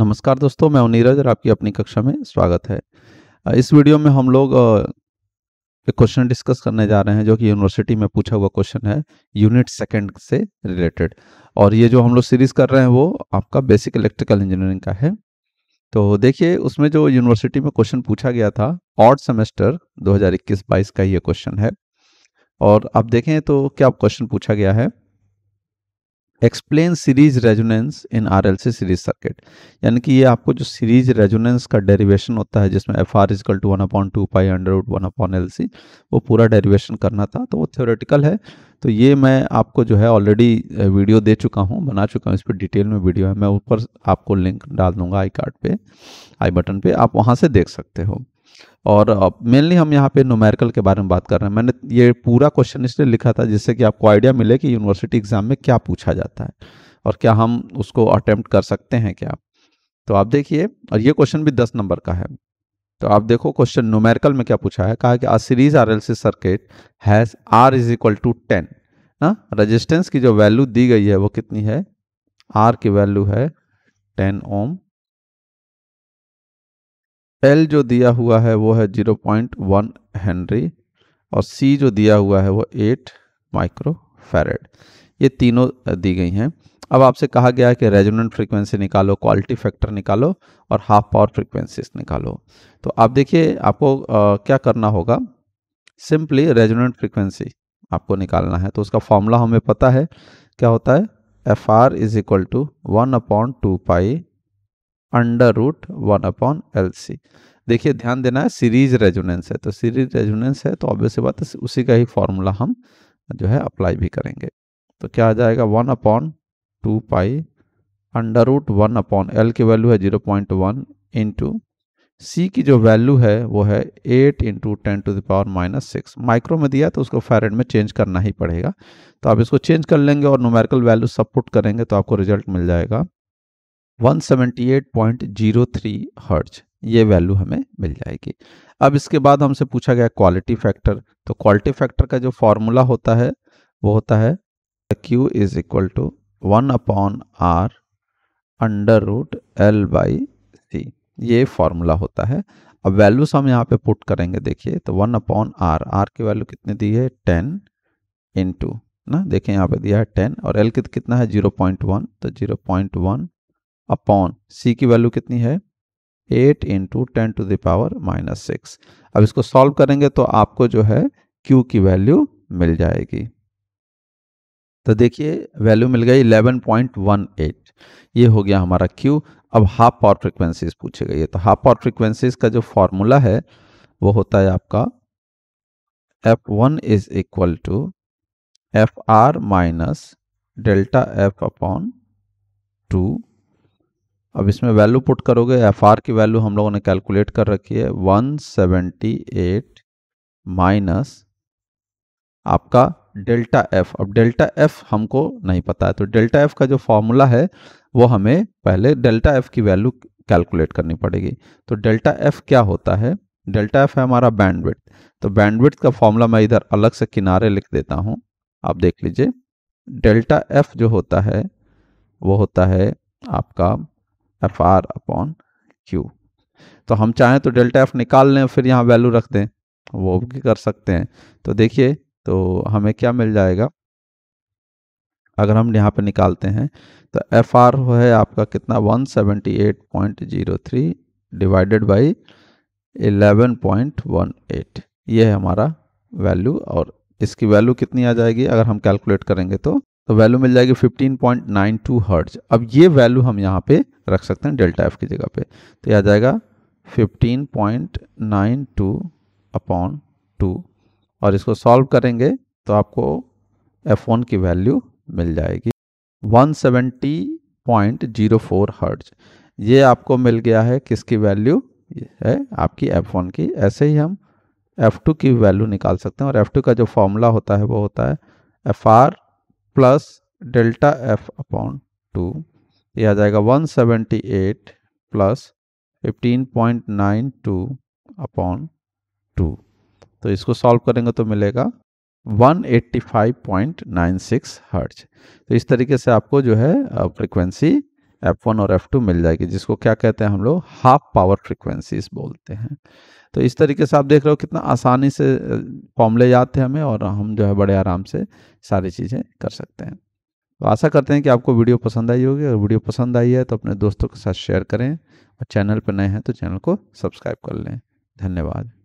नमस्कार दोस्तों मैं नीरज और आपकी अपनी कक्षा में स्वागत है इस वीडियो में हम लोग एक क्वेश्चन डिस्कस करने जा रहे हैं जो कि यूनिवर्सिटी में पूछा हुआ क्वेश्चन है यूनिट सेकंड से रिलेटेड और ये जो हम लोग सीरीज कर रहे हैं वो आपका बेसिक इलेक्ट्रिकल इंजीनियरिंग का है तो देखिए उसमें जो यूनिवर्सिटी में क्वेश्चन पूछा गया था ऑर्ड सेमेस्टर दो हजार का ये क्वेश्चन है और आप देखें तो क्या क्वेश्चन पूछा गया है explain series resonance in C series circuit यानी कि ये आपको जो सीरीज रेजोनेंस का डेरिवेशन होता है जिसमें F R is equal to one upon two pi under root one upon L C वो पूरा डेरिवेशन करना था तो वो थ्योरेटिकल है तो ये मैं आपको जो है ऑलरेडी वीडियो दे चुका हूँ बना चुका हूँ इस पर डिटेल में वीडियो है मैं ऊपर आपको लिंक डाल दूंगा आई कार्ड पे आई बटन पे आप वहाँ से देख सकते हो और मेनली हम यहाँ पे नोमेरिकल के बारे में बात कर रहे हैं मैंने ये पूरा क्वेश्चन इसलिए लिखा था जिससे कि आपको आइडिया मिले कि यूनिवर्सिटी एग्ज़ाम में क्या पूछा जाता है और क्या हम उसको अटेम्प्ट कर सकते हैं क्या तो आप देखिए और ये क्वेश्चन भी दस नंबर का है तो आप देखो क्वेश्चन नोमेरिकल में क्या पूछा है कहा कि a series R L C circuit has R is equal to ten ना रजिस्टेंस की जो वैल्यू दी गई है वो कितनी है आर की वैल्यू है टेन ओम एल जो दिया हुआ है वो है जीरो पॉइंट वन हेनरी और सी जो दिया हुआ है वो एट माइक्रो फैरेड ये तीनों दी गई हैं अब आपसे कहा गया है कि रेजोनेंट फ्रीक्वेंसी निकालो क्वालिटी फैक्टर निकालो और हाफ पावर फ्रीक्वेंसीज निकालो तो आप देखिए आपको आ, क्या करना होगा सिंपली रेजोनेंट फ्रीक्वेंसी आपको निकालना है तो उसका फॉर्मूला हमें पता है क्या होता है F R is equal to one upon two pi under root one upon L C देखिए ध्यान देना है सीरीज रेजोनेंस है तो सीरीज रेजोनेंस है तो ऑब्वियस बात है उसी का ही फॉर्मूला हम जो है अप्लाई भी करेंगे तो क्या आ जाएगा one upon two pi under root one upon L की वैल्यू है zero point one into C की जो वैल्यू है वो है eight into ten to the power minus six micro में दिया तो उसको फैरेड में चेंज करना ही पड़ेगा तो आप इसको चेंज कर लेंगे और नोमेरिकल वैल्यू सब पुट करेंगे तो आपको रिजल्ट मिल जाएगा 178.03 हर्ट्ज ये वैल्यू हमें मिल जाएगी अब इसके बाद हमसे पूछा गया क्वालिटी फैक्टर तो क्वालिटी फैक्टर का जो फॉर्मूला होता है वो होता है Q is equal to one upon R under root L by C ये फॉर्मूला होता है अब वैल्यूज हम यहाँ पे पुट करेंगे देखिए तो वन अपॉन आर आर की वैल्यू कितनी दी है टेन इन टू ना देखिए यहाँ पे दिया है टेन और एल कितना है जीरो पॉइंट वन तो zero point one upon C की वैल्यू कितनी है eight into ten to the power minus six अब इसको सॉल्व करेंगे तो आपको जो है क्यू की वैल्यू मिल जाएगी तो देखिए वैल्यू मिल गई 11.18 ये हो गया हमारा क्यू अब हाफ पावर फ्रिक्वेंसीज पूछे गई है तो हाफ पावर फ्रिक्वेंसीज का जो फॉर्मूला है वो होता है आपका F one is equal to F R minus delta F upon two अब इसमें वैल्यू पुट करोगे एफ आर की वैल्यू हम लोगों ने कैलकुलेट कर रखी है 178 माइनस आपका डेल्टा एफ अब डेल्टा एफ हमको नहीं पता है तो डेल्टा एफ का जो फॉर्मूला है वो हमें पहले डेल्टा एफ की वैल्यू कैलकुलेट करनी पड़ेगी तो डेल्टा एफ क्या होता है डेल्टा एफ है हमारा बैंडविड्थ तो बैंडविड्थ का फॉर्मूला मैं इधर अलग से किनारे लिख देता हूँ आप देख लीजिए डेल्टा एफ जो होता है वो होता है आपका एफ आर अपॉन क्यू तो हम चाहें तो डेल्टा एफ निकाल लें फिर यहाँ वैल्यू रख दें वो भी कर सकते हैं तो देखिए तो हमें क्या मिल जाएगा अगर हम यहाँ पे निकालते हैं तो एफ आर है आपका कितना 178.03 डिवाइडेड बाई 11.18 ये है हमारा वैल्यू और इसकी वैल्यू कितनी आ जाएगी अगर हम कैलकुलेट करेंगे तो तो वैल्यू मिल जाएगी 15.92 पॉइंट अब ये वैल्यू हम यहाँ पे रख सकते हैं डेल्टा एफ की जगह पे तो यह आ जाएगा 15.92 पॉइंट अपॉन टू और इसको सॉल्व करेंगे तो आपको एफ की वैल्यू मिल जाएगी 170.04 हर्ट्ज ये आपको मिल गया है किसकी वैल्यू है आपकी एफ़ वन की ऐसे ही हम एफ टू की वैल्यू निकाल सकते हैं और एफ टू का जो फॉर्मूला होता है वो होता है F R plus delta F upon two ये आ जाएगा 178 प्लस 15.92 अपॉन टू तो इसको सॉल्व करेंगे तो मिलेगा 185.96 हर्ट्ज तो इस तरीके से आपको जो है फ्रिक्वेंसी एफ वन और एफ टू मिल जाएगी जिसको क्या कहते हैं हम लोग हाफ पावर फ्रिक्वेंसीज बोलते हैं तो इस तरीके से आप देख रहे हो कितना आसानी से फॉर्मले याद थे हमें और हम जो है बड़े आराम से सारी चीज़ें कर सकते हैं तो आशा करते हैं कि आपको वीडियो पसंद आई होगी अगर वीडियो पसंद आई है तो अपने दोस्तों के साथ शेयर करें और चैनल पर नए हैं तो चैनल को सब्सक्राइब कर लें धन्यवाद